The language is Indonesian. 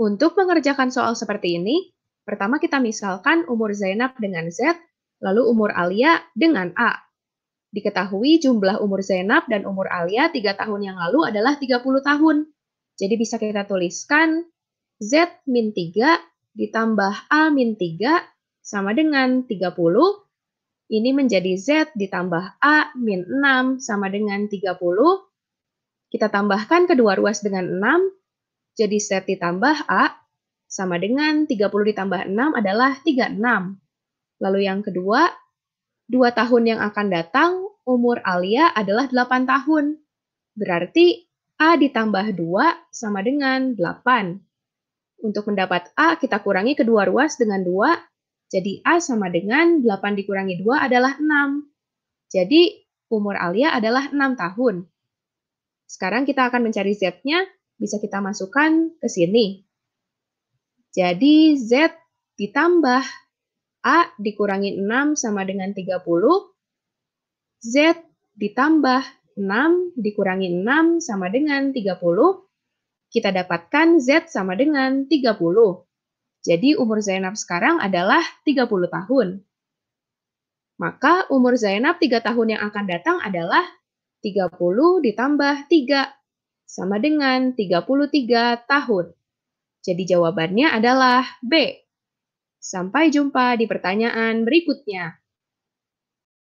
Untuk mengerjakan soal seperti ini, pertama kita misalkan umur Zainab dengan Z, lalu umur Alia dengan A. Diketahui jumlah umur Zainab dan umur Alia 3 tahun yang lalu adalah 30 tahun. Jadi bisa kita tuliskan Z min 3 ditambah A min 3 sama dengan 30. Ini menjadi Z ditambah A min 6 sama dengan 30. Kita tambahkan kedua ruas dengan 6, jadi set ditambah A sama dengan 30 ditambah 6 adalah 36. Lalu yang kedua, 2 tahun yang akan datang, umur Alia adalah 8 tahun. Berarti A ditambah 2 sama dengan 8. Untuk mendapat A, kita kurangi kedua ruas dengan 2. Jadi A sama dengan 8 dikurangi 2 adalah 6. Jadi umur Alia adalah 6 tahun. Sekarang kita akan mencari Z-nya bisa kita masukkan ke sini. Jadi Z ditambah A dikurangi 6 sama dengan 30. Z ditambah 6 dikurangi 6 sama dengan 30. Kita dapatkan Z sama dengan 30. Jadi umur Zainab sekarang adalah 30 tahun. Maka umur Zainab 3 tahun yang akan datang adalah 30 ditambah 3 sama dengan 33 tahun. Jadi jawabannya adalah B. Sampai jumpa di pertanyaan berikutnya.